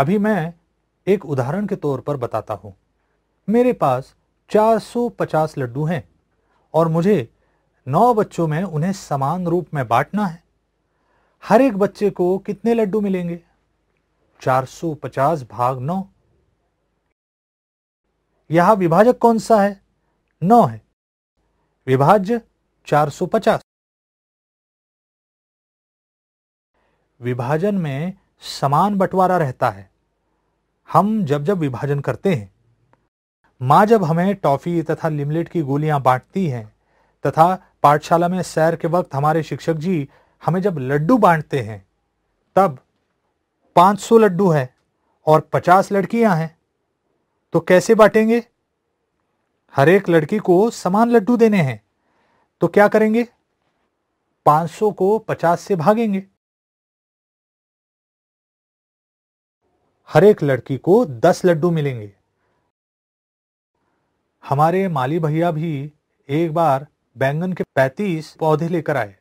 अभी मैं एक उदाहरण के तौर पर बताता हूँ मेरे पास 450 लड्डू हैं और मुझे नौ बच्चों में उन्हें समान रूप में बांटना है हर एक बच्चे को कितने लड्डू मिलेंगे 450 भाग नौ यह विभाजक कौन सा है नौ है विभाज्य 450 विभाजन में समान बंटवारा रहता है हम जब जब विभाजन करते हैं माँ जब हमें टॉफी तथा लिमलेट की गोलियां बांटती हैं तथा पाठशाला में सैर के वक्त हमारे शिक्षक जी हमें जब लड्डू बांटते हैं तब 500 लड्डू है और 50 लड़कियां हैं तो कैसे बांटेंगे हर एक लड़की को समान लड्डू देने हैं तो क्या करेंगे 500 को 50 से भागेंगे हर एक लड़की को दस लड्डू मिलेंगे हमारे माली भैया भी एक बार बैंगन के पैतीस पौधे लेकर आए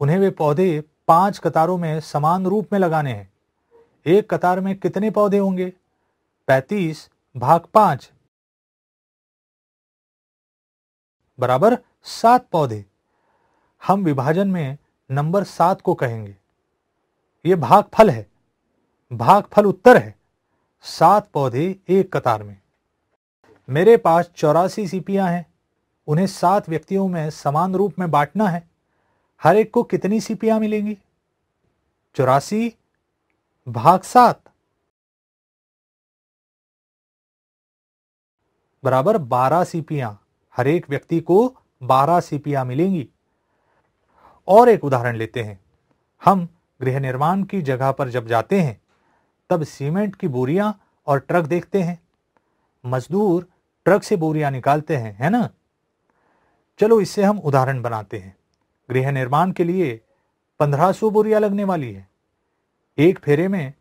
उन्हें वे पौधे पांच कतारों में समान रूप में लगाने हैं एक कतार में कितने पौधे होंगे पैतीस भाग पांच बराबर सात पौधे हम विभाजन में नंबर सात को कहेंगे ये भाग फल है भागफल उत्तर है सात पौधे एक कतार में मेरे पास चौरासी सीपियां हैं उन्हें सात व्यक्तियों में समान रूप में बांटना है हर एक को कितनी सीपियां मिलेंगी चौरासी भाग सात बराबर बारह सीपियां हर एक व्यक्ति को बारह सीपियां मिलेंगी और एक उदाहरण लेते हैं हम गृह निर्माण की जगह पर जब जाते हैं तब सीमेंट की बोरियां और ट्रक देखते हैं मजदूर ट्रक से बोरियां निकालते हैं है ना चलो इससे हम उदाहरण बनाते हैं गृह निर्माण के लिए 1500 बोरियां लगने वाली है एक फेरे में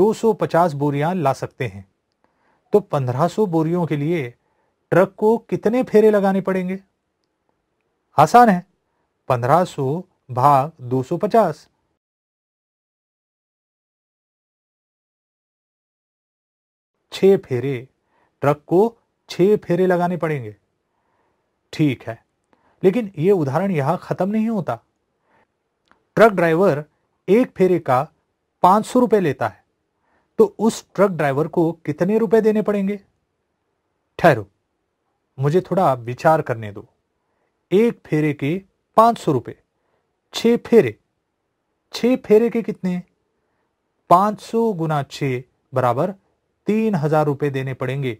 250 बोरियां ला सकते हैं तो 1500 बोरियों के लिए ट्रक को कितने फेरे लगाने पड़ेंगे आसान है 1500 भाग 250 छः फेरे ट्रक को छः फेरे लगाने पड़ेंगे ठीक है लेकिन ये उदाहरण यहां ख़त्म नहीं होता ट्रक ड्राइवर एक फेरे का पांच सौ रुपए लेता है तो उस ट्रक ड्राइवर को कितने रुपए देने पड़ेंगे ठहरो मुझे थोड़ा विचार करने दो एक फेरे के पांच सौ रुपए छ फेरे छः फेरे के कितने पांच सौ गुना छ बराबर तीन हजार रुपए देने पड़ेंगे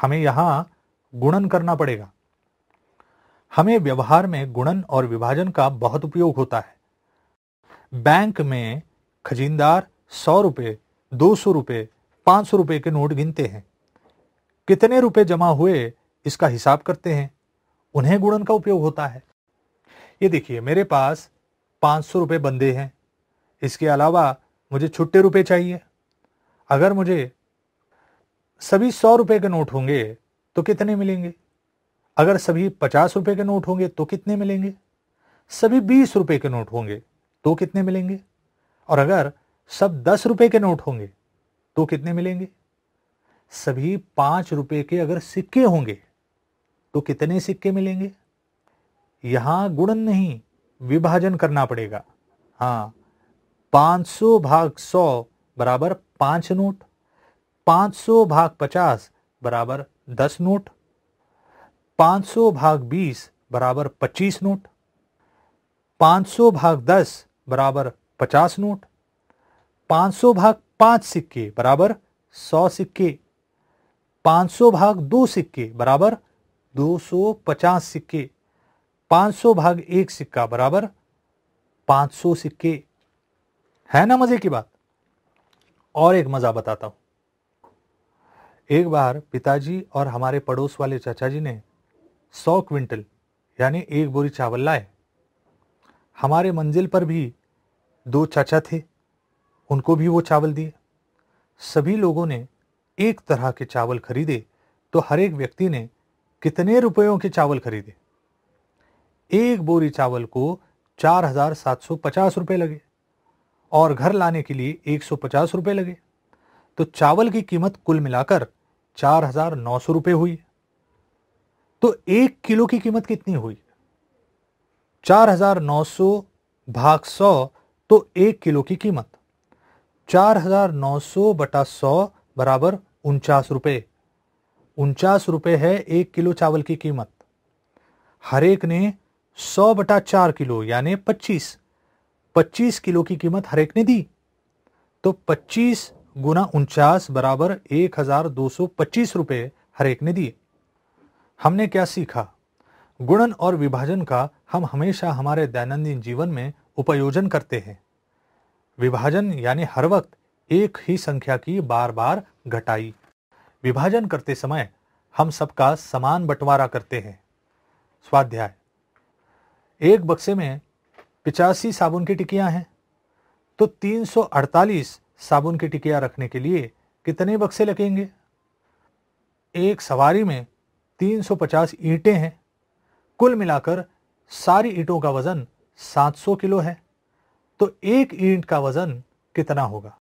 हमें यहां गुणन करना पड़ेगा हमें व्यवहार में गुणन और विभाजन का बहुत उपयोग होता है बैंक में खजींदार सौ रुपये दो सौ रुपए पांच सौ रुपए के नोट गिनते हैं कितने रुपए जमा हुए इसका हिसाब करते हैं उन्हें गुणन का उपयोग होता है ये देखिए मेरे पास पांच सौ रुपए बंदे हैं इसके अलावा मुझे छुट्टे रुपए चाहिए अगर मुझे सभी सौ रुपए के नोट होंगे तो कितने मिलेंगे अगर सभी पचास रुपए के नोट होंगे तो कितने मिलेंगे सभी बीस रुपए के नोट होंगे तो कितने मिलेंगे और अगर सब दस रुपए के नोट होंगे तो कितने मिलेंगे सभी पांच रुपए के अगर सिक्के होंगे तो कितने सिक्के मिलेंगे यहां गुणन नहीं विभाजन करना पड़ेगा हाँ सौ भाग सौ बराबर पांच नोट पाँच सौ भाग पचास बराबर दस नोट पाँच सौ भाग बीस बराबर पच्चीस नोट पाँच सौ भाग दस बराबर पचास नोट पाँच सौ भाग पांच सिक्के बराबर सौ सिक्के पाँच सौ भाग दो सिक्के बराबर दो सौ पचास सिक्के पाँच सौ भाग एक सिक्का बराबर पाँच सौ सिक्के है ना मज़े की बात और एक मज़ा बताता हूं एक बार पिताजी और हमारे पड़ोस वाले चाचा जी ने सौ क्विंटल यानी एक बोरी चावल लाए हमारे मंजिल पर भी दो चाचा थे उनको भी वो चावल दिए सभी लोगों ने एक तरह के चावल खरीदे तो हर एक व्यक्ति ने कितने रुपयों के चावल खरीदे एक बोरी चावल को चार हजार सात सौ पचास रुपये लगे और घर लाने के लिए एक सौ पचास रुपये लगे तो चावल की कीमत कुल मिलाकर चार हजार नौ सौ रुपये हुई तो एक किलो की कीमत कितनी हुई चार हजार नौ सौ भाग सौ तो एक किलो की कीमत चार हजार नौ सौ बटा सौ बराबर उनचास रुपये उनचास रुपये है एक किलो चावल की कीमत हर एक ने सौ बटा चार किलो यानी पच्चीस 25 किलो की कीमत हर एक ने दी तो 25 गुना उनचास बराबर एक हजार दो सौ पच्चीस रुपये हर एक ने दिए हमने क्या सीखा गुणन और विभाजन का हम हमेशा हमारे दैनंदिन जीवन में उपयोजन करते हैं विभाजन यानी हर वक्त एक ही संख्या की बार बार घटाई विभाजन करते समय हम सबका समान बंटवारा करते हैं स्वाध्याय एक बक्से में पिचासी साबुन की टिकियां हैं तो 348 साबुन की टिकियां रखने के लिए कितने बक्से लगेंगे एक सवारी में 350 ईंटें हैं कुल मिलाकर सारी ईंटों का वज़न 700 किलो है तो एक ईंट का वज़न कितना होगा